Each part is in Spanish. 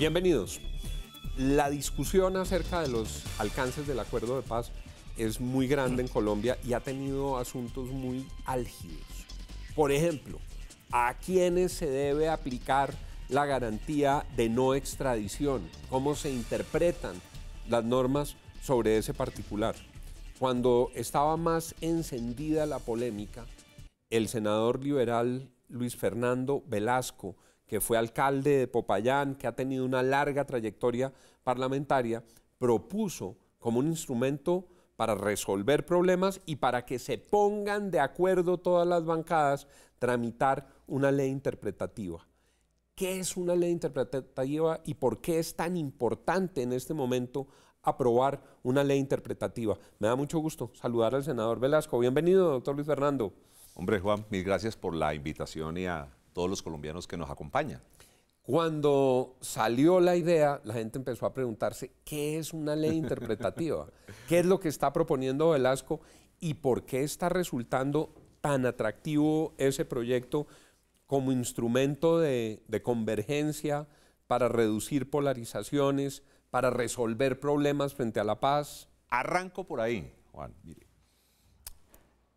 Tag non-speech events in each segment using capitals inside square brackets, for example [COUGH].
Bienvenidos. La discusión acerca de los alcances del acuerdo de paz es muy grande en Colombia y ha tenido asuntos muy álgidos. Por ejemplo, ¿a quiénes se debe aplicar la garantía de no extradición? ¿Cómo se interpretan las normas sobre ese particular? Cuando estaba más encendida la polémica, el senador liberal Luis Fernando Velasco que fue alcalde de Popayán, que ha tenido una larga trayectoria parlamentaria, propuso como un instrumento para resolver problemas y para que se pongan de acuerdo todas las bancadas, tramitar una ley interpretativa. ¿Qué es una ley interpretativa y por qué es tan importante en este momento aprobar una ley interpretativa? Me da mucho gusto saludar al senador Velasco. Bienvenido, doctor Luis Fernando. Hombre, Juan, mil gracias por la invitación y a todos los colombianos que nos acompañan. Cuando salió la idea, la gente empezó a preguntarse qué es una ley interpretativa, [LAUGHS] qué es lo que está proponiendo Velasco y por qué está resultando tan atractivo ese proyecto como instrumento de, convergencia para reducir polarizaciones, para resolver problemas frente a la paz. Arranco por ahí, Juan.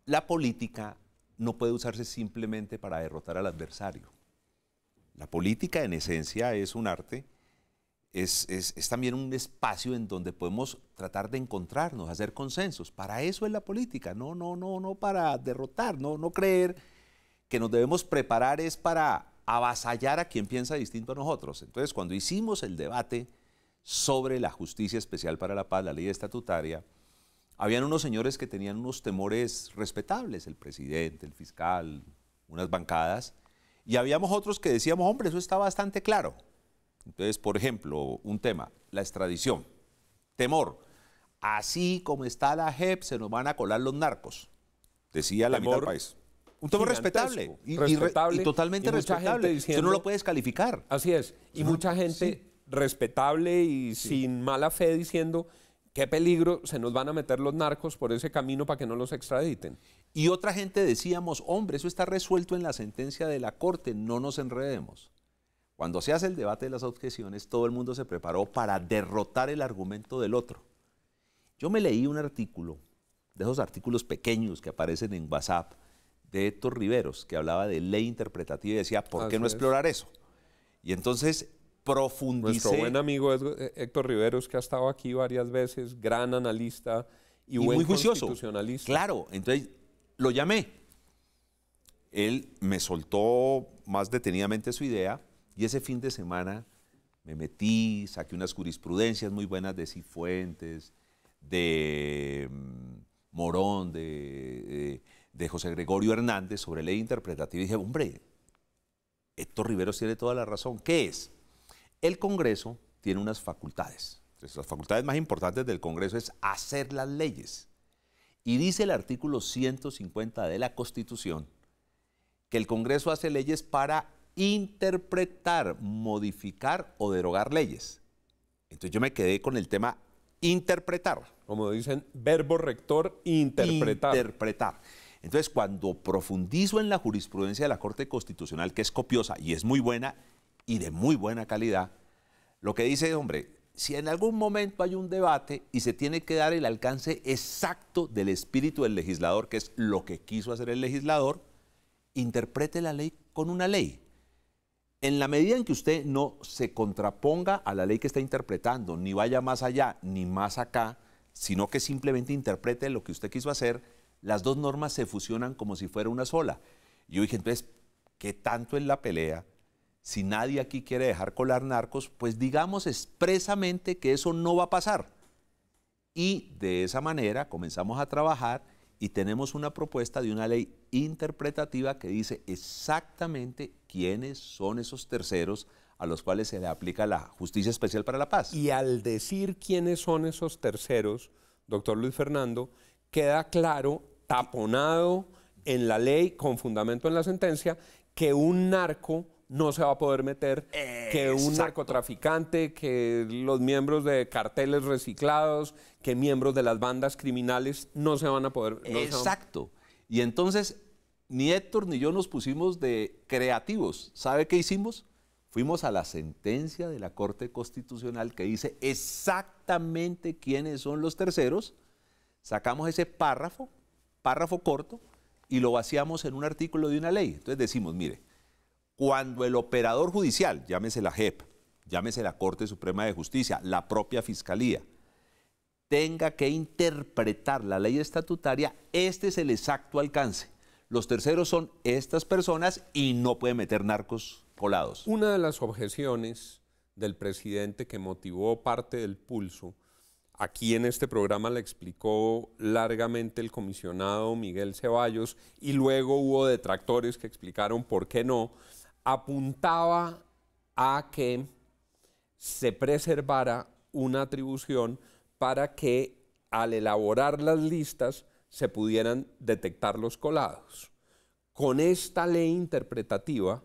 La política no puede usarse simplemente para derrotar al adversario. La política en esencia es un arte, es, también un espacio en donde podemos tratar de encontrarnos, hacer consensos. Para eso es la política, no, no, no, no para derrotar, no, no creer que nos debemos preparar es para avasallar a quien piensa distinto a nosotros. Entonces, cuando hicimos el debate sobre la justicia especial para la paz, la ley estatutaria, habían unos señores que tenían unos temores respetables, el presidente, el fiscal, unas bancadas, y habíamos otros que decíamos, hombre, eso está bastante claro. Entonces, por ejemplo, un tema, la extradición. Temor. Así como está la JEP, se nos van a colar los narcos, decía la mitad del país. Un temor respetable y, totalmente respetable. no lo puedes calificar. Así es. Y mucha gente respetable y sin mala fe diciendo qué peligro se nos van a meter los narcos por ese camino para que no los extraditen. Y otra gente decíamos, hombre, eso está resuelto en la sentencia de la Corte, no nos enredemos. Cuando se hace el debate de las objeciones, todo el mundo se preparó para derrotar el argumento del otro. Yo me leí un artículo, de esos artículos pequeños que aparecen en WhatsApp, de Héctor Riveros, que hablaba de ley interpretativa y decía, ¿por qué no explorar eso? Y entonces profundice, Nuestro buen amigo eh, Héctor Riveros, que ha estado aquí varias veces, gran analista y, muy juicioso. constitucionalista. Claro, entonces lo llamé. Él me soltó más detenidamente su idea y ese fin de semana me metí, saqué unas jurisprudencias muy buenas de Cifuentes, de mm, Morón, de, eh, de José Gregorio Hernández sobre ley interpretativa y dije, hombre, Héctor Riveros tiene toda la razón. ¿Qué es? El Congreso tiene unas facultades. las facultades más importantes del Congreso es hacer las leyes. Y dice el artículo 150 de la Constitución que el Congreso hace leyes para interpretar, modificar o derogar leyes. Entonces yo me quedé con el tema interpretar. Como dicen, verbo rector, interpretar. Interpretar. Entonces, cuando profundizo en la jurisprudencia de la Corte Constitucional, que es copiosa y es muy buena, y de muy buena calidad, lo que dice es, hombre, si en algún momento hay un debate y se tiene que dar el alcance exacto del espíritu del legislador, que es lo que quiso hacer el legislador, interprete la ley con una ley. En la medida en que usted no se contraponga a la ley que está interpretando, ni vaya más allá ni más acá, sino que simplemente interprete lo que usted quiso hacer, las dos normas se fusionan como si fuera una sola. Yo dije, entonces, ¿qué tanto en la pelea si nadie aquí quiere dejar colar narcos, pues digamos expresamente que eso no va a pasar. Y de esa manera comenzamos a trabajar y tenemos una propuesta de una ley interpretativa que dice exactamente quiénes son esos terceros a los cuales se le aplica la justicia especial para la paz. Y al decir quiénes son esos terceros, doctor Luis Fernando, queda claro, taponado en la ley, con fundamento en la sentencia, que un narco no se va a poder meter que un narcotraficante, que los miembros de carteles reciclados, que miembros de las bandas criminales no se van a poder. exacto. Y entonces ni Héctor ni yo nos pusimos de creativos. ¿Sabe qué hicimos? Fuimos a la sentencia de la Corte Constitucional que dice exactamente quiénes son los terceros. Sacamos ese párrafo, párrafo corto, y lo vaciamos en un artículo de una ley. Entonces decimos, mire, cuando el operador judicial, llámese la JEP, llámese la Corte Suprema de Justicia, la propia Fiscalía, tenga que interpretar la ley estatutaria, este es el exacto alcance. Los terceros son estas personas y no pueden meter narcos colados. Una de las objeciones del presidente que motivó parte del pulso, aquí en este programa la explicó largamente el comisionado Miguel Ceballos y luego hubo detractores que explicaron por qué no, apuntaba a que se preservara una atribución para que al elaborar las listas se pudieran detectar los colados. Con esta ley interpretativa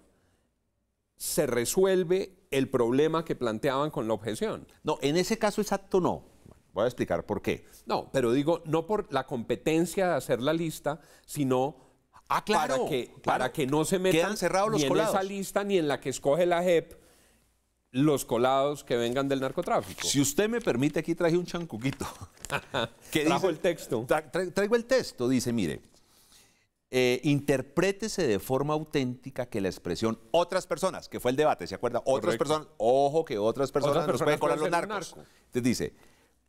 se resuelve el problema que planteaban con la objeción. No, en ese caso exacto no. Voy a explicar por qué. No, pero digo, no por la competencia de hacer la lista, sino Ah, claro. Para que, Para que no se metan cerrados los colados. en esa lista ni en la que escoge la JEP los colados que vengan del narcotráfico. Si usted me permite, aquí traje un chancuquito. [LAUGHS] que Trajo el texto. traigo el texto, dice, mire, eh, interprétese de forma auténtica que la expresión otras personas, que fue el debate, ¿se acuerda? Otras personas, ojo que otras personas, otras pueden colar los narcos. Entonces dice,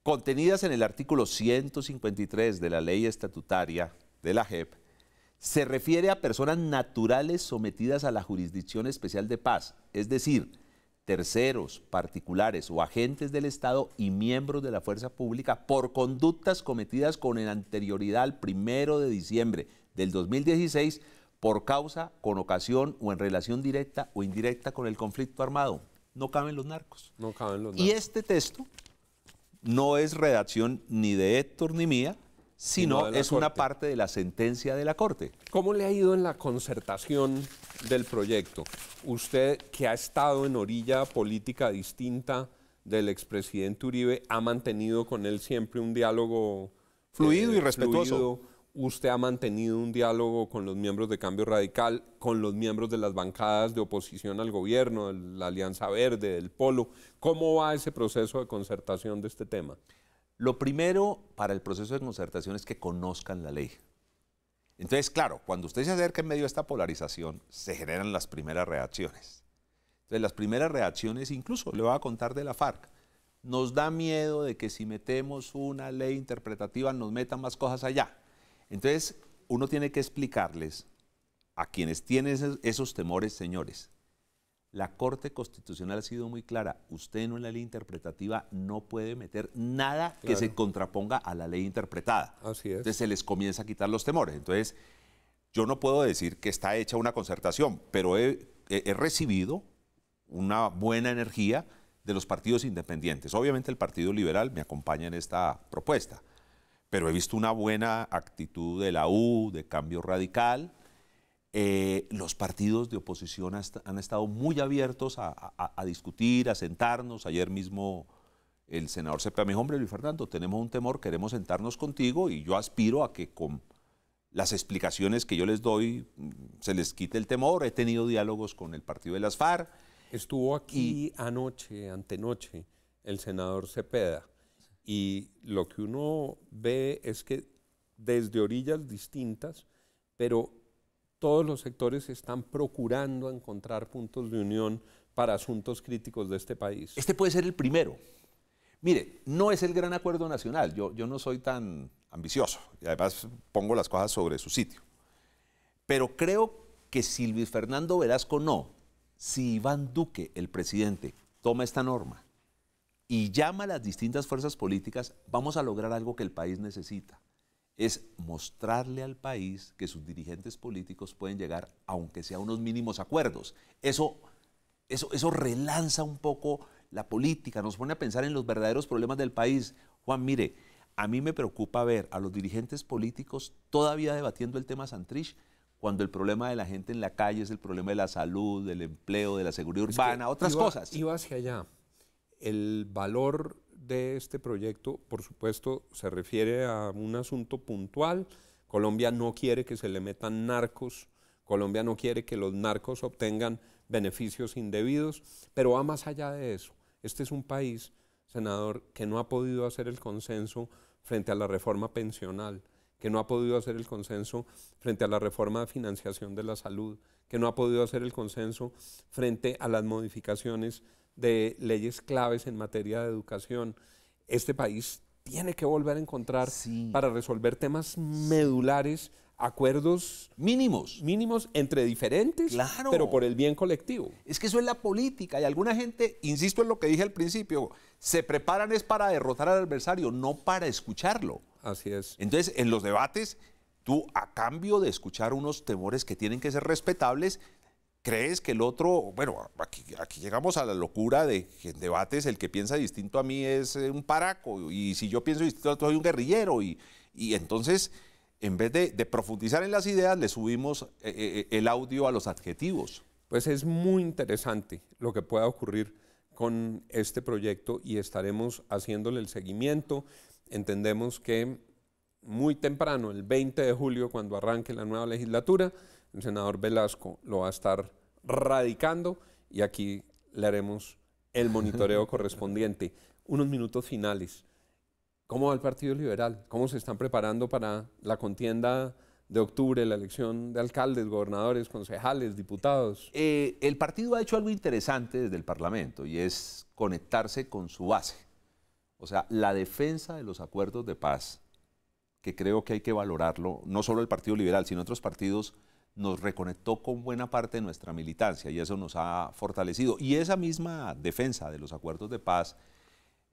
contenidas en el artículo 153 de la ley estatutaria de la JEP, se refiere a personas naturales sometidas a la jurisdicción especial de paz, es decir, terceros, particulares o agentes del Estado y miembros de la fuerza pública por conductas cometidas con anterioridad al primero de diciembre del 2016 por causa, con ocasión o en relación directa o indirecta con el conflicto armado. No caben los narcos. No caben los narcos. Y este texto no es redacción ni de Héctor ni mía, sino es una parte de la sentencia de la Corte. ¿Cómo le ha ido en la concertación del proyecto? Usted que ha estado en orilla política distinta del expresidente Uribe, ha mantenido con él siempre un diálogo eh, fluido y respetuoso. Usted ha mantenido un diálogo con los miembros de Cambio Radical, con los miembros de las bancadas de oposición al gobierno, de la Alianza Verde, del Polo. ¿Cómo va ese proceso de concertación de este tema? Lo primero para el proceso de concertación es que conozcan la ley. Entonces, claro, cuando usted se acerca en medio de esta polarización, se generan las primeras reacciones. Entonces, las primeras reacciones, incluso le voy a contar de la FARC, nos da miedo de que si metemos una ley interpretativa nos metan más cosas allá. Entonces, uno tiene que explicarles a quienes tienen esos, esos temores, señores, la Corte Constitucional ha sido muy clara. Usted en la ley interpretativa no puede meter nada que se contraponga a la ley interpretada. Así es. Entonces se les comienza a quitar los temores. Entonces, yo no puedo decir que está hecha una concertación, pero he recibido una buena energía de los partidos independientes. Obviamente el Partido Liberal me acompaña en esta propuesta, pero he visto una buena actitud de la U, de Cambio Radical, eh, los partidos de oposición han estado muy abiertos a, discutir, a sentarnos. Ayer mismo el senador Cepeda me dijo, hombre, Luis Fernando, tenemos un temor, queremos sentarnos contigo y yo aspiro a que con las explicaciones que yo les doy mm, se les quite el temor. He tenido diálogos con el partido de las FARC. Estuvo aquí anoche, antenoche, el senador Cepeda. Y lo que uno ve es que desde orillas distintas, pero todos los sectores están procurando encontrar puntos de unión para asuntos críticos de este país. Este puede ser el primero. Mire, no es el gran acuerdo nacional, yo, yo no soy tan ambicioso y además pongo las cosas sobre su sitio. Pero creo que si Luis Fernando Velasco no, si Iván Duque, el presidente, toma esta norma y llama a las distintas fuerzas políticas, vamos a lograr algo que el país necesita es mostrarle al país que sus dirigentes políticos pueden llegar, aunque sea a unos mínimos acuerdos. Eso, eso, eso relanza un poco la política, nos pone a pensar en los verdaderos problemas del país. Juan, mire, a mí me preocupa ver a los dirigentes políticos todavía debatiendo el tema Santrich cuando el problema de la gente en la calle es el problema de la salud, del empleo, de la seguridad urbana, otras cosas. cosas. vas que allá. El valor de este proyecto, por supuesto, se refiere a un asunto puntual. Colombia no quiere que se le metan narcos, Colombia no quiere que los narcos obtengan beneficios indebidos, pero va más allá de eso. Este es un país, senador, que no ha podido hacer el consenso frente a la reforma pensional, que no ha podido hacer el consenso frente a la reforma de financiación de la salud, que no ha podido hacer el consenso frente a las modificaciones de leyes claves en materia de educación, este país tiene que volver a encontrar para resolver temas medulares, acuerdos mínimos. Mínimos entre diferentes, pero por el bien colectivo. Es que eso es la política y alguna gente, insisto en lo que dije al principio, se preparan es para derrotar al adversario, no para escucharlo. Así es. Entonces, en los debates, tú a cambio de escuchar unos temores que tienen que ser respetables, crees que el otro, bueno, aquí, llegamos a la locura de que en debates el que piensa distinto a mí es eh, un paraco, y si yo pienso distinto a otro soy un guerrillero, y, y entonces en vez de, profundizar en las ideas, le subimos eh, eh, el audio a los adjetivos. Pues es muy interesante lo que pueda ocurrir con este proyecto y estaremos haciéndole el seguimiento. Entendemos que muy temprano, el 20 de julio, cuando arranque la nueva legislatura, el senador Velasco lo va a estar radicando y aquí le haremos el monitoreo [LAUGHS] correspondiente. Unos minutos finales. ¿Cómo va el Partido Liberal? ¿Cómo se están preparando para la contienda de octubre, la elección de alcaldes, gobernadores, concejales, diputados? Eh, el partido ha hecho algo interesante desde el Parlamento y es conectarse con su base. O sea, la defensa de los acuerdos de paz, que creo que hay que valorarlo, no solo el Partido Liberal, sino otros partidos nos reconectó con buena parte de nuestra militancia y eso nos ha fortalecido. Y esa misma defensa de los acuerdos de paz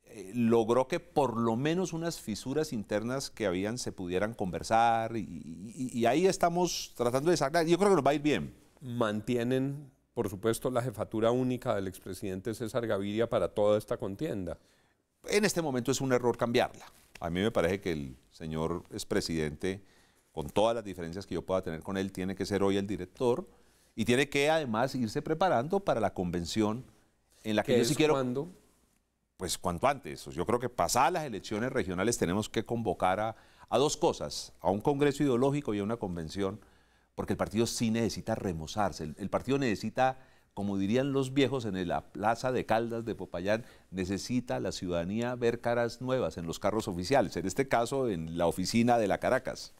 eh, logró que por lo menos unas fisuras internas que habían se pudieran conversar y, y ahí estamos tratando de sacar, yo creo que nos va a ir bien. Mantienen, por supuesto, la jefatura única del expresidente César Gaviria para toda esta contienda. En este momento es un error cambiarla. A mí me parece que el señor expresidente con todas las diferencias que yo pueda tener con él, tiene que ser hoy el director y tiene que además irse preparando para la convención en la que yo si quiero... ¿Cuándo? Pues cuanto antes. Yo creo que pasadas las elecciones regionales tenemos que convocar a, dos cosas, a un congreso ideológico y a una convención, porque el partido sí necesita remozarse, el partido necesita, como dirían los viejos en la plaza de Caldas de Popayán, necesita la ciudadanía ver caras nuevas en los carros oficiales, en este caso en la oficina de la Caracas.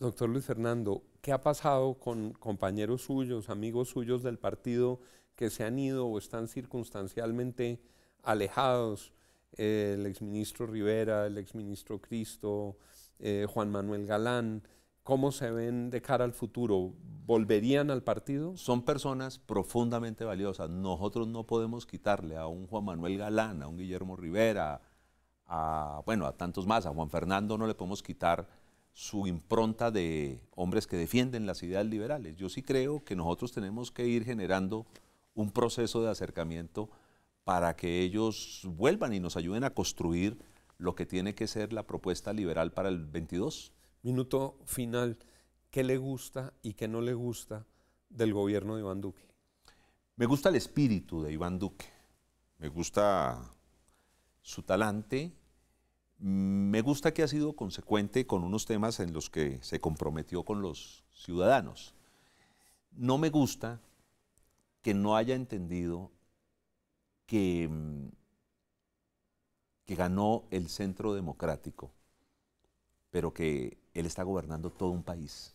Doctor Luis Fernando, ¿qué ha pasado con compañeros suyos, amigos suyos del partido que se han ido o están circunstancialmente alejados? el exministro Rivera, el exministro Cristo, eh, Juan Manuel Galán. ¿Cómo se ven de cara al futuro? ¿Volverían al partido? Son personas profundamente valiosas. Nosotros no podemos quitarle a un Juan Manuel Galán, a un Guillermo Rivera, a, bueno, a tantos más, a Juan Fernando no le podemos quitar su impronta de hombres que defienden las ideas liberales. Yo sí creo que nosotros tenemos que ir generando un proceso de acercamiento para que ellos vuelvan y nos ayuden a construir lo que tiene que ser la propuesta liberal para el 22. Minuto final, ¿qué le gusta y qué no le gusta del gobierno de Iván Duque? Me gusta el espíritu de Iván Duque, me gusta su talante, me gusta que ha sido consecuente con unos temas en los que se comprometió con los ciudadanos. No me gusta que no haya entendido mm, que, ganó el centro democrático, pero que él está gobernando todo un país.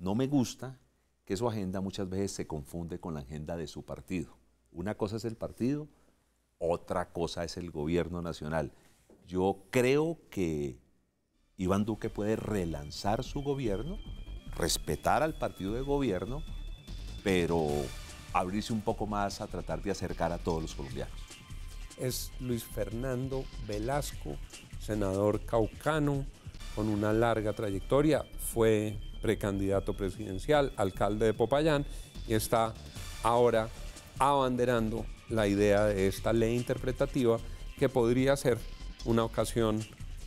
No me gusta que su agenda muchas veces se confunde con la agenda de su partido. Una cosa es el partido, otra cosa es el gobierno nacional yo creo que Iván Duque puede relanzar su gobierno, respetar al partido de gobierno, pero abrirse un poco más a tratar de acercar a todos los colombianos. Es Luis Fernando Velasco, senador caucano con una larga trayectoria, fue precandidato presidencial, alcalde de Popayán y está ahora abanderando la idea de esta ley interpretativa que podría ser una ocasión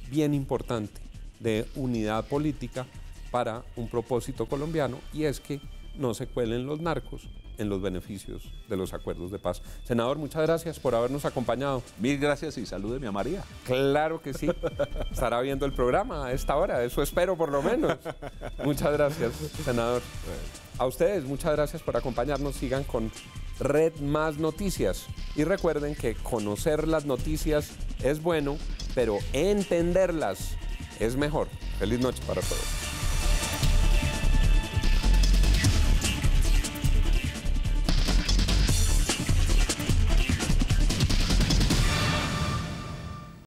bien importante de unidad política para un propósito colombiano y es que no se cuelen los narcos en los beneficios de los acuerdos de paz. Senador, muchas gracias por habernos acompañado. Mil gracias y salúdeme a María. Claro que sí. Estará viendo el programa a esta hora, eso espero por lo menos. Muchas gracias, senador. A ustedes, muchas gracias por acompañarnos. Sigan con Red Más Noticias. Y recuerden que conocer las noticias es bueno, pero entenderlas es mejor. Feliz noche para todos.